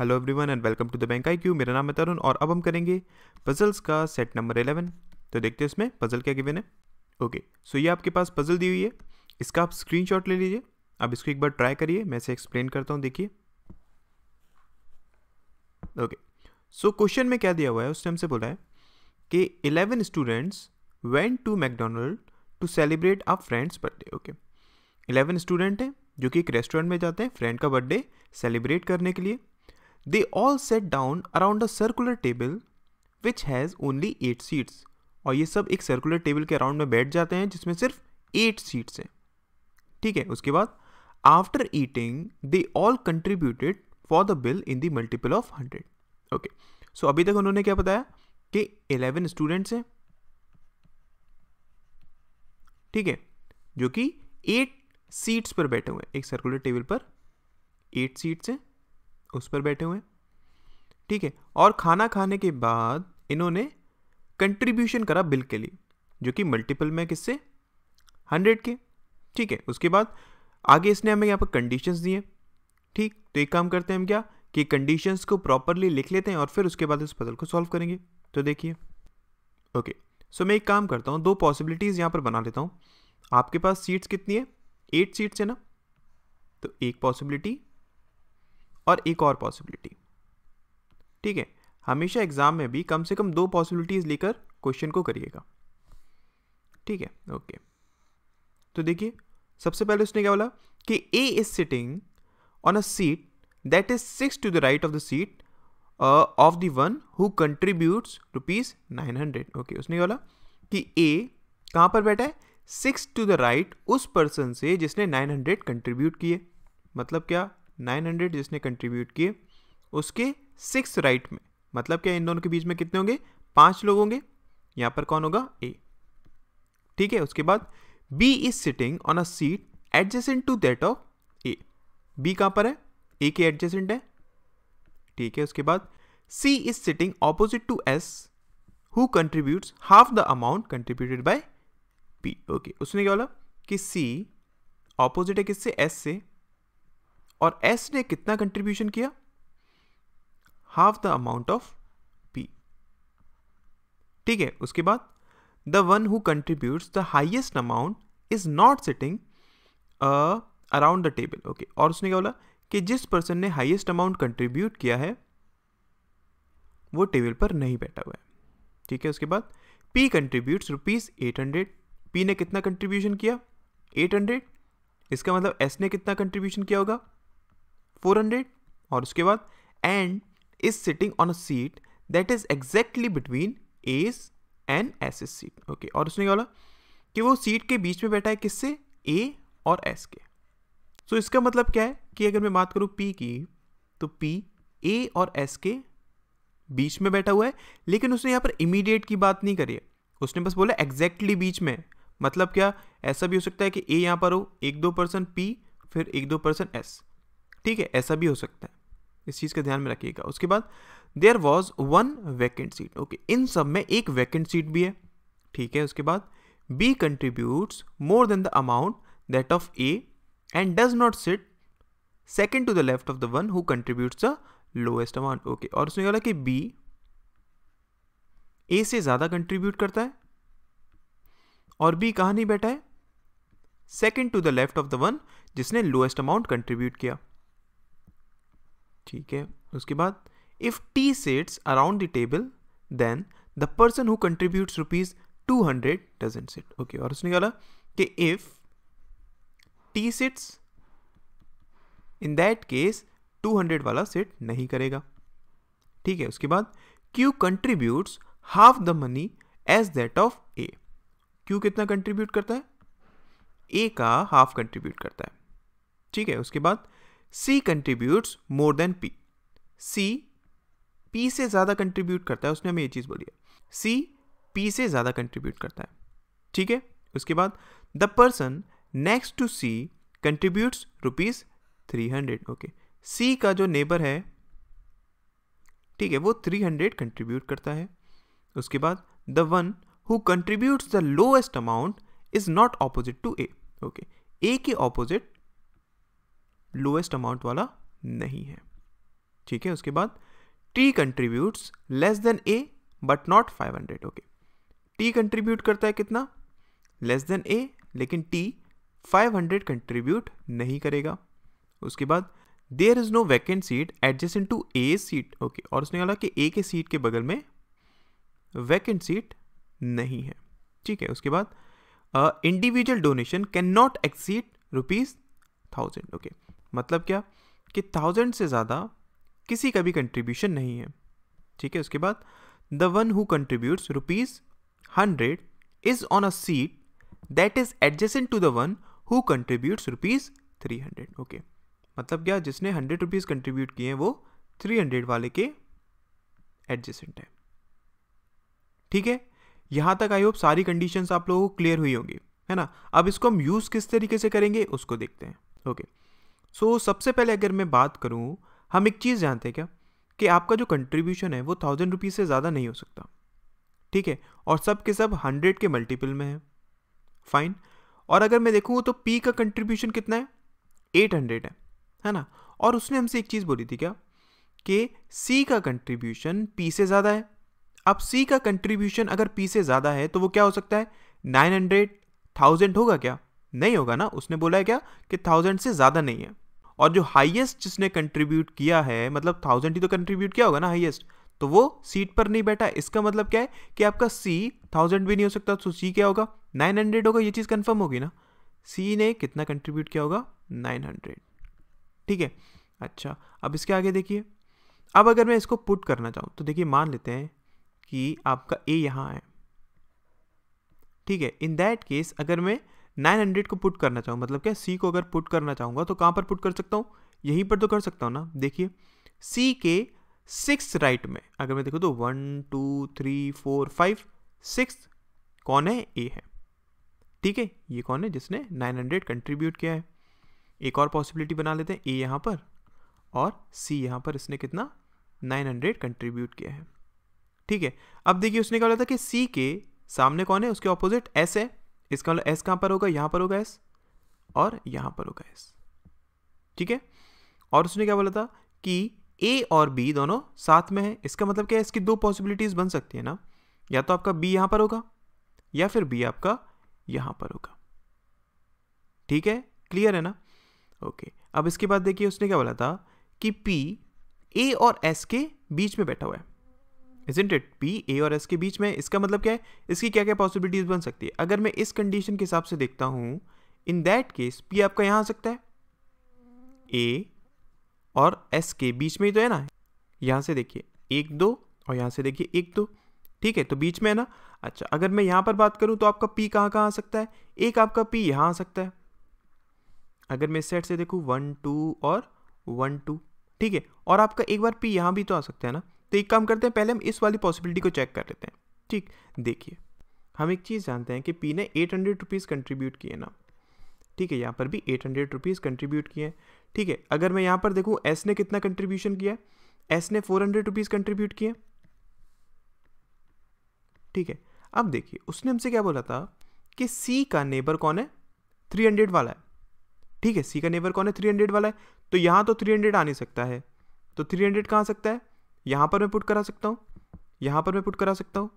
Hello everyone and welcome to the bank I Q मेरा नाम है तरुण और अब हम करेंगे पजल्स का सेट नंबर एलेवन तो देखते हैं इसमें पजल क्या गिवन है ओके सो ये आपके पास पजल दी हुई है इसका आप स्क्रीनशॉट ले लीजिए अब इसको एक बार ट्राई करिए मैं इसे एक्सप्लेन करता हूँ देखिए ओके सो क्वेश्चन में क्या दिया हुआ है उस टाइम से बोला है कि eleven students went to McDonald to celebrate a friends birthday okay eleven student हैं जो कि एक रेस्टोरेंट में जाते हैं फ्रेंड का बर्थडे सेलिब्रेट करने के लिए They all sat down around a circular table which has only eight seats. और ये सब एक सर्कुलर टेबल के अराउंड में बैठ जाते हैं जिसमें सिर्फ एट सीट्स हैं ठीक है उसके बाद after eating they all contributed for the bill in the multiple of hundred okay so अभी तक उन्होंने क्या बताया कि इलेवन स्टूडेंट्स हैं ठीक है जो कि एट सीट्स पर बैठे हुए हैं एक सर्कुलर टेबल पर एट सीट्स हैं उस पर बैठे हुए हैं ठीक है और खाना खाने के बाद इन्होंने कंट्रीब्यूशन करा बिल के लिए जो कि मल्टीपल में किससे हंड्रेड के ठीक है उसके बाद आगे इसने हमें यहाँ पर कंडीशंस दिए ठीक तो एक काम करते हैं हम क्या कि कंडीशंस को प्रॉपरली लिख लेते हैं और फिर उसके बाद इस पजल को सॉल्व करेंगे तो देखिए ओके सो मैं एक काम करता हूँ दो पॉसिबिलिटीज़ यहाँ पर बना लेता हूँ आपके पास सीट्स कितनी है एट सीट्स है ना तो एक पॉसिबिलिटी और एक और पॉसिबिलिटी ठीक है हमेशा एग्ज़ाम में भी कम से कम दो पॉसिबिलिटीज़ लेकर क्वेश्चन को करिएगा ठीक है ओके तो देखिए सबसे पहले उसने क्या बोला कि A is sitting on a seat that is six to the right of the seat of the one who contributes rupees nine hundred okay उसने क्या बोला कि ए कहां पर बैठा है सिक्स टू द राइट उस पर्सन से जिसने नाइन हंड्रेड कंट्रीब्यूट किए मतलब क्या 900 जिसने कंट्रीब्यूट किए उसके सिक्स राइट में मतलब क्या इन दोनों के बीच में कितने होंगे पांच लोग होंगे यहां पर कौन होगा ए ठीक है उसके बाद B is sitting on a seat adjacent to that of A B कहां पर है ए के एडजेसेंट है ठीक है उसके बाद C is sitting opposite to S who contribute half the amount contributed by P okay उसने क्या बोला कि सी ऑपोजिट है किससे एस से और एस ने कितना कंट्रीब्यूशन किया half the amount of P ठीक है उसके बाद the one who contributes the highest amount is not sitting around the table okay और उसने क्या बोला कि जिस पर्सन ने हाइएस्ट अमाउंट कंट्रीब्यूट किया है वो टेबल पर नहीं बैठा हुआ है ठीक है उसके बाद P contributes rupees eight hundred P ने कितना कंट्रीब्यूशन किया एट हंड्रेड इसका मतलब एस ने कितना कंट्रीब्यूशन किया होगा फोर हंड्रेड और उसके बाद N is sitting on a seat that is exactly between H and S S seat okay और उसने क्या बोला कि वो सीट के बीच में बैठा है किससे ए और एस के सो so, इसका मतलब क्या है कि अगर मैं बात करूँ पी की तो पी ए और एस के बीच में बैठा हुआ है लेकिन उसने यहाँ पर इमीडिएट की बात नहीं करी है उसने बस बोला एग्जैक्टली बीच में मतलब क्या ऐसा भी हो सकता है कि ए यहाँ पर हो एक दो परसेंट पी फिर एक दो परसेंट एस ठीक है ऐसा भी हो सकता है इस चीज़ का ध्यान में रखिएगा उसके बाद there was one vacant seat okay इन सब में एक वैकेंट सीट भी है ठीक है उसके बाद B contributes more than the amount that of A and does not sit second to the left of the one who contributes the lowest amount okay और उसने बोला कि बी ए से ज़्यादा कंट्रीब्यूट करता है और बी कहा नहीं बैठा है second to the left of the one जिसने लोएस्ट अमाउंट कंट्रीब्यूट किया ठीक है उसके बाद if T sets around the table then the person who contributes rupees two hundred doesn't set okay और उसने कहा कि if T sets in that case hundred वाला सेट नहीं करेगा ठीक है उसके बाद Q contributes half the money as that of A Q कितना कंट्रीब्यूट करता है ए का हाफ कंट्रीब्यूट करता है ठीक है उसके बाद C contributes more than P. C P से ज़्यादा कंट्रीब्यूट करता है उसने हमें ये चीज़ बोली है C P से ज़्यादा कंट्रीब्यूट करता है ठीक है उसके बाद the person next to C contributes rupees three hundred okay C का जो नेबर है ठीक है वो थ्री हंड्रेड कंट्रीब्यूट करता है उसके बाद the one who contributes the lowest amount is not opposite to A okay A के ऑपोजिट लोएस्ट अमाउंट वाला नहीं है ठीक है उसके बाद T contributes less than A but not 500 okay T contribute करता है कितना लेस देन ए लेकिन टी 500 कंट्रीब्यूट नहीं करेगा उसके बाद there is no vacant seat adjusting to A seat okay और उसने कहा कि ए के सीट के बगल में वैकेंट सीट नहीं है ठीक है उसके बाद individual donation can not exceed rupees thousand okay मतलब क्या कि थाउजेंड से ज़्यादा किसी का भी कंट्रीब्यूशन नहीं है ठीक है उसके बाद the one who contributes rupees hundred is on a seat that is adjacent to the one who contributes rupees three hundred okay मतलब क्या जिसने हंड्रेड रुपीज़ कंट्रीब्यूट किए हैं वो थ्री हंड्रेड वाले के एडजेसेंट है ठीक है यहां तक आई होप सारी कंडीशंस आप लोगों को क्लियर हुई होंगी है ना अब इसको हम यूज़ किस तरीके से करेंगे उसको देखते हैं ओके okay. सो so, सबसे पहले अगर मैं बात करूँ हम एक चीज़ जानते हैं क्या कि आपका जो कंट्रीब्यूशन है वो थाउजेंड रुपीज़ से ज़्यादा नहीं हो सकता ठीक है और सब के सब हंड्रेड के मल्टीपल में है फाइन और अगर मैं देखूँ तो पी का कंट्रीब्यूशन कितना है एट हंड्रेड है है ना और उसने हमसे एक चीज़ बोली थी क्या कि सी का कंट्रीब्यूशन पी से ज़्यादा है अब सी का कंट्रीब्यूशन अगर पी से ज़्यादा है तो वो क्या हो सकता है नाइन हंड्रेड थाउजेंड होगा क्या नहीं होगा ना उसने बोला है क्या कि थाउजेंड से ज़्यादा नहीं है और जो हाईएस्ट जिसने कंट्रीब्यूट किया है मतलब थाउजेंड ही तो कंट्रीब्यूट किया होगा ना हाईएस्ट तो वो सीट पर नहीं बैठा इसका मतलब क्या है कि आपका सी थाउजेंड भी नहीं हो सकता तो सी क्या होगा नाइन हंड्रेड होगा ये चीज़ कन्फर्म होगी ना सी ने कितना कंट्रीब्यूट किया होगा नाइन हंड्रेड ठीक है अच्छा अब इसके आगे देखिए अब अगर मैं इसको पुट करना चाहूँ तो देखिए मान लेते हैं कि आपका ए यहाँ है ठीक है इन दैट केस अगर मैं नाइन हंड्रेड को पुट करना चाहूँ मतलब क्या सी को अगर पुट करना चाहूँगा तो कहाँ पर पुट कर सकता हूँ यहीं पर तो कर सकता हूँ ना देखिए सी के सिक्स राइट में अगर मैं देखूँ तो one two three four five six कौन है ए है ठीक है ये कौन है जिसने नाइन हंड्रेड कंट्रीब्यूट किया है एक और पॉसिबिलिटी बना लेते हैं ए यहाँ पर और सी यहाँ पर इसने कितना नाइन हंड्रेड कंट्रीब्यूट किया है ठीक है अब देखिए उसने क्या बोला था कि सी के सामने कौन है उसके ऑपोजिट एस है इसका मतलब एस कहाँ पर होगा यहाँ पर होगा एस और यहाँ पर होगा एस ठीक है और उसने क्या बोला था कि ए और बी दोनों साथ में है इसका मतलब क्या है इसकी दो पॉसिबिलिटीज़ बन सकती है ना या तो आपका बी यहाँ पर होगा या फिर बी आपका यहाँ पर होगा ठीक है क्लियर है ना ओके अब इसके बाद देखिए उसने क्या बोला था कि पी ए और एस के बीच में बैठा हुआ है इजेंट इट पी ए और एस के बीच में इसका मतलब क्या है इसकी क्या क्या पॉसिबिलिटीज बन सकती है अगर मैं इस कंडीशन के हिसाब से देखता हूँ इन दैट केस पी आपका यहाँ आ सकता है ए और एस के बीच में ही तो है ना यहाँ से देखिए एक दो और यहाँ से देखिए एक दो ठीक है तो बीच में है ना अच्छा अगर मैं यहाँ पर बात करूँ तो आपका पी कहाँ कहाँ आ सकता है एक आपका पी यहाँ आ सकता है अगर मैं इस साइड से देखूँ वन टू और वन टू ठीक है और आपका एक बार पी यहाँ भी तो आ सकता है ना तो एक काम करते हैं पहले हम इस वाली पॉसिबिलिटी को चेक कर लेते हैं ठीक देखिए हम एक चीज़ जानते हैं कि पी ने एट हंड्रेड रुपीज़ कंट्रीब्यूट किए ना ठीक है यहाँ पर भी एट हंड्रेड रुपीज़ कंट्रीब्यूट किए हैं ठीक है अगर मैं यहाँ पर देखूँ एस ने कितना कंट्रीब्यूशन किया है एस ने फोर हंड्रेड रुपीज़ कंट्रीब्यूट किए ठीक है अब देखिए उसने हमसे क्या बोला था कि सी का नेबर कौन है थ्री हंड्रेड वाला है ठीक है सी का नेबर कौन है थ्री हंड्रेड वाला है तो यहाँ तो थ्री हंड्रेड आ नहीं सकता है तो थ्री हंड्रेड कहाँ सकता है यहाँ पर मैं पुट करा सकता हूँ यहाँ पर मैं पुट करा सकता हूँ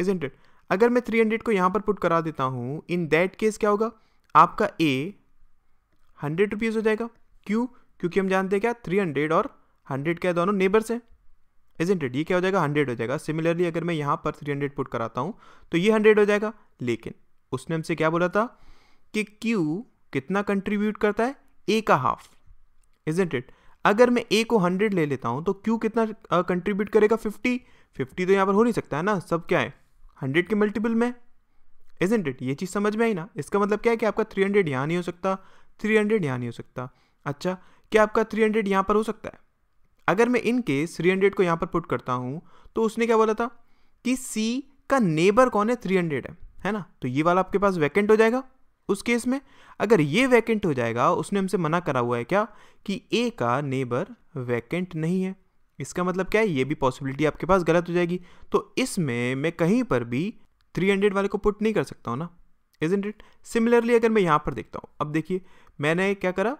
इज इंट अगर मैं थ्री हंड्रेड को यहाँ पर पुट करा देता हूँ इन दैट केस क्या होगा आपका ए हंड्रेड रुपीज़ हो जाएगा क्यों क्योंकि हम जानते हैं क्या थ्री हंड्रेड और हंड्रेड क्या दोनों नेबर्स हैं इज इंट ये क्या हो जाएगा हंड्रेड हो जाएगा सिमिलरली अगर मैं यहाँ पर थ्री हंड्रेड पुट कराता हूँ तो ये हंड्रेड हो जाएगा लेकिन उसने हमसे क्या बोला था कि क्यू कितना कंट्रीब्यूट करता है ए का हाफ इज इंट अगर मैं ए को हंड्रेड ले लेता हूँ तो क्यू कितना कंट्रीब्यूट करेगा फिफ्टी फिफ्टी तो यहाँ पर हो नहीं सकता है ना सब क्या है हंड्रेड के मल्टीपल में इजेंट इट ये चीज़ समझ में आई ना इसका मतलब क्या है कि आपका थ्री हंड्रेड यहाँ नहीं हो सकता थ्री हंड्रेड यहाँ नहीं हो सकता अच्छा क्या आपका थ्री हंड्रेड यहाँ पर हो सकता है अगर मैं इन केस थ्री हंड्रेड को यहाँ पर पुट करता हूँ तो उसने क्या बोला था कि सी का नेबर कौन है थ्री हंड्रेड है है ना तो ये वाला आपके पास वैकेंट हो जाएगा उस केस में अगर ये वैकेंट हो जाएगा उसने हमसे मना करा हुआ है क्या कि ए का नेबर वैकेंट नहीं है इसका मतलब क्या है ये भी पॉसिबिलिटी आपके पास गलत हो जाएगी तो इसमें मैं कहीं पर भी 300 वाले को पुट नहीं कर सकता हूँ ना इज इट सिमिलरली अगर मैं यहाँ पर देखता हूँ अब देखिए मैंने क्या करा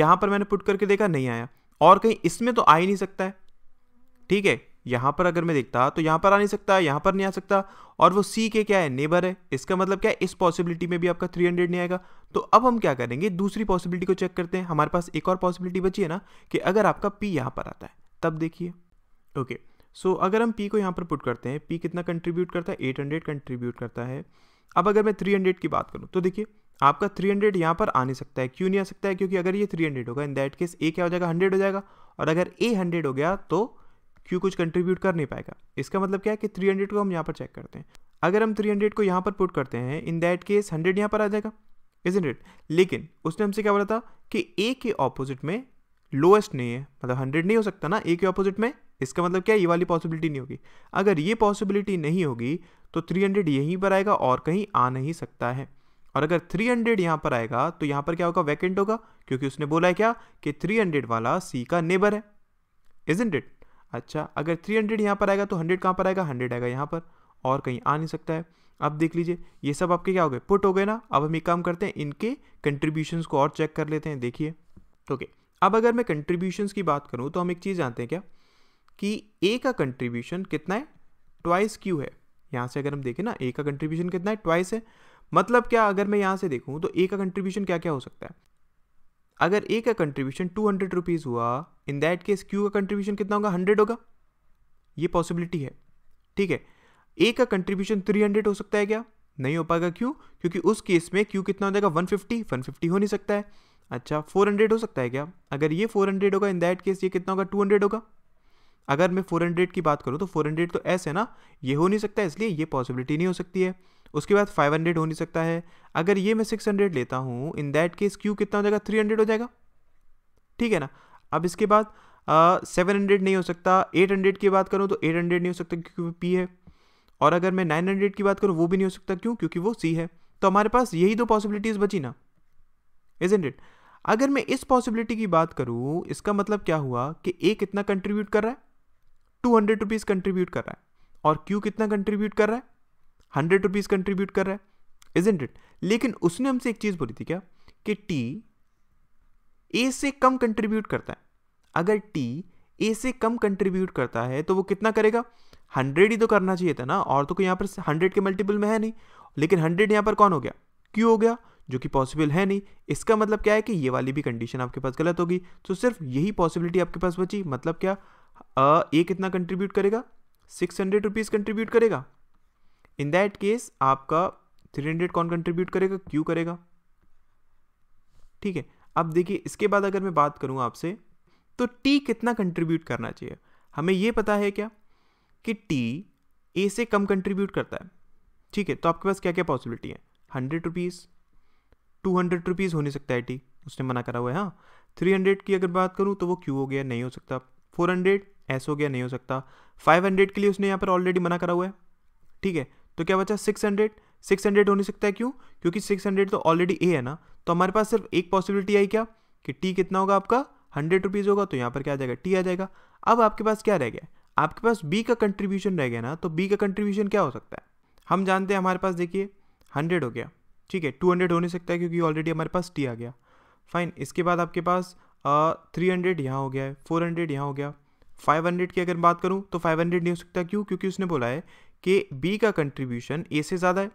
यहाँ पर मैंने पुट करके देखा नहीं आया और कहीं इसमें तो आ ही नहीं सकता है ठीक है यहाँ पर अगर मैं देखता तो यहाँ पर आ नहीं सकता यहाँ पर नहीं आ सकता और वो सी के क्या है नेबर है इसका मतलब क्या है इस पॉसिबिलिटी में भी आपका 300 नहीं आएगा तो अब हम क्या करेंगे दूसरी पॉसिबिलिटी को चेक करते हैं हमारे पास एक और पॉसिबिलिटी बची है ना कि अगर आपका पी यहाँ पर आता है तब देखिए ओके सो अगर हम पी को यहाँ पर पुट करते हैं पी कितना कंट्रीब्यूट करता है एट कंट्रीब्यूट करता है अब अगर मैं थ्री की बात करूँ तो देखिए आपका 300 हंड्रेड यहाँ पर आ नहीं सकता है क्यों नहीं आ सकता है क्योंकि अगर ये 300 होगा इन दैट केस ए क्या हो जाएगा 100 हो जाएगा और अगर ए 100 हो गया तो क्यों कुछ कंट्रीब्यूट कर नहीं पाएगा इसका मतलब क्या है कि हंड्रेड को हम यहाँ पर चेक करते हैं अगर हम हंड्रेड को यहाँ पर पुट करते हैं इन दैट केस हंड्रेड यहाँ पर आ जाएगा इज इट लेकिन उसने हमसे क्या बोला था कि ए के ऑपोजिट में लोएस्ट नहीं है मतलब हंड्रेड नहीं हो सकता ना ए के ऑपोजिट में इसका मतलब क्या ये वाली पॉसिबिलिटी नहीं होगी अगर ये पॉसिबिलिटी नहीं होगी तो 300 यहीं पर आएगा और कहीं आ नहीं सकता है और अगर 300 हंड्रेड यहाँ पर आएगा तो यहाँ पर क्या होगा वैकेंट होगा क्योंकि उसने बोला है क्या कि 300 वाला सी का नेबर है इज इट अच्छा अगर थ्री हंड्रेड यहाँ पर आएगा तो हंड्रेड कहाँ पर आएगा हंड्रेड आएगा यहाँ पर और कहीं आ नहीं सकता है अब देख लीजिए ये सब आपके क्या हो गए पुट हो गए ना अब हम एक काम करते हैं इनके कंट्रीब्यूशन को और चेक कर लेते हैं देखिए ओके अब अगर मैं कंट्रीब्यूशन की बात करूँ तो हम एक चीज़ जानते हैं क्या कि ए का कंट्रीब्यूशन कितना है ट्वाइस क्यू है यहाँ से अगर हम देखें ना ए का कंट्रीब्यूशन कितना है ट्वाइस है मतलब क्या अगर मैं यहाँ से देखूँ तो ए का कंट्रीब्यूशन क्या क्या हो सकता है अगर ए का कंट्रीब्यूशन टू हंड्रेड रुपीज़ हुआ इन दैट केस क्यू का कंट्रीब्यूशन कितना होगा हंड्रेड होगा ये पॉसिबिलिटी है ठीक है ए का कंट्रीब्यूशन थ्री हंड्रेड हो सकता है क्या नहीं हो पाएगा क्यों क्योंकि उस केस में क्यू कितना हो जाएगा वन फिफ्टी वन फिफ्टी हो नहीं सकता है अच्छा फोर हंड्रेड हो सकता है क्या अगर ये फोर हंड्रेड होगा इन दैट केस ये कितना होगा टू हंड्रेड होगा अगर मैं फोर हंड्रेड की बात करूँ तो फोर हंड्रेड तो ऐसे है ना ये हो नहीं सकता इसलिए ये पॉसिबिलिटी नहीं हो सकती है उसके बाद 500 हो नहीं सकता है अगर ये मैं 600 लेता हूँ इन दैट केस क्यू कितना हो जाएगा 300 हो जाएगा ठीक है ना अब इसके बाद सेवन हंड्रेड नहीं हो सकता एट हंड्रेड की बात करूँ तो एट हंड्रेड नहीं हो सकता क्योंकि पी है और अगर मैं नाइन हंड्रेड की बात करूँ वो भी नहीं हो सकता क्यों क्योंकि वो सी है तो हमारे पास यही दो पॉसिबिलिटीज़ बची ना इज इट अगर मैं इस पॉसिबिलिटी की बात करूँ इसका मतलब क्या हुआ कि ए कितना कंट्रीब्यूट कर रहा है टू हंड्रेड रुपीज़ कंट्रीब्यूट कर रहा है और क्यू कितना कंट्रीब्यूट कर रहा है हंड्रेड रुपीज़ कंट्रीब्यूट कर रहा है इज इट लेकिन उसने हमसे एक चीज़ बोली थी क्या कि टी ए से कम कंट्रीब्यूट करता है अगर टी ए से कम कंट्रीब्यूट करता है तो वो कितना करेगा हंड्रेड ही तो करना चाहिए था ना और तो कोई यहाँ पर हंड्रेड के मल्टीपल में है नहीं लेकिन हंड्रेड यहाँ पर कौन हो गया क्यों हो गया जो कि पॉसिबल है नहीं इसका मतलब क्या है कि ये वाली भी कंडीशन आपके पास गलत होगी तो सिर्फ यही पॉसिबिलिटी आपके पास बची मतलब क्या ए कितना कंट्रीब्यूट करेगा सिक्स हंड्रेड रुपीज़ कंट्रीब्यूट करेगा इन दैट केस आपका थ्री हंड्रेड कौन कंट्रीब्यूट करेगा क्यू करेगा ठीक है अब देखिए इसके बाद अगर मैं बात करूँ आपसे तो टी कितना कंट्रीब्यूट करना चाहिए हमें यह पता है क्या कि टी ए से कम कंट्रीब्यूट करता है ठीक है तो आपके पास क्या क्या पॉसिबिलिटी है hundred rupees two hundred rupees हो नहीं सकता है टी उसने मना करा हुआ है हाँ थ्री हंड्रेड की अगर बात करूं तो वो क्यू हो गया नहीं हो सकता फोर हंड्रेड एस हो गया नहीं हो सकता फाइव हंड्रेड के लिए उसने यहां पर ऑलरेडी मना करा हुआ है ठीक है तो क्या बचा सिक्स हंड्रेड सिक्स हंड्रेड हो नहीं सकता है क्यों क्योंकि सिक्स हंड्रेड तो ऑलरेडी ए है ना तो हमारे पास सिर्फ एक पॉसिबिलिटी आई क्या कि टी कितना होगा आपका हंड्रेड रुपीज़ होगा तो यहाँ पर क्या आ जाएगा टी आ जाएगा अब आपके पास क्या रह गया आपके पास बी का कंट्रीब्यूशन रह गया ना तो बी का कंट्रीब्यूशन क्या हो सकता है हम जानते हैं हमारे पास देखिए हंड्रेड हो गया ठीक है टू हंड्रेड हो नहीं सकता है क्योंकि ऑलरेडी हमारे पास टी आ गया फाइन इसके बाद आपके पास थ्री हंड्रेड यहाँ हो गया है फोर हंड्रेड यहाँ हो गया फाइव हंड्रेड की अगर बात करूँ तो फाइव हंड्रेड नहीं हो सकता क्यों क्योंकि उसने बोला है कि बी का कंट्रीब्यूशन ए से ज़्यादा है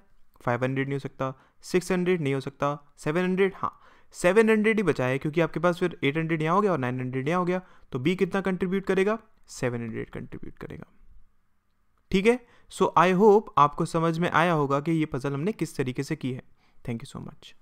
500 नहीं हो सकता 600 नहीं हो सकता 700 हाँ हंड्रेड ही बचा है क्योंकि आपके पास फिर 800 हंड्रेड यहाँ हो गया और 900 हंड्रेड यहाँ हो गया तो बी कितना कंट्रीब्यूट करेगा 700 कंट्रीब्यूट करेगा ठीक है सो आई होप आपको समझ में आया होगा कि ये पजल हमने किस तरीके से की है थैंक यू सो मच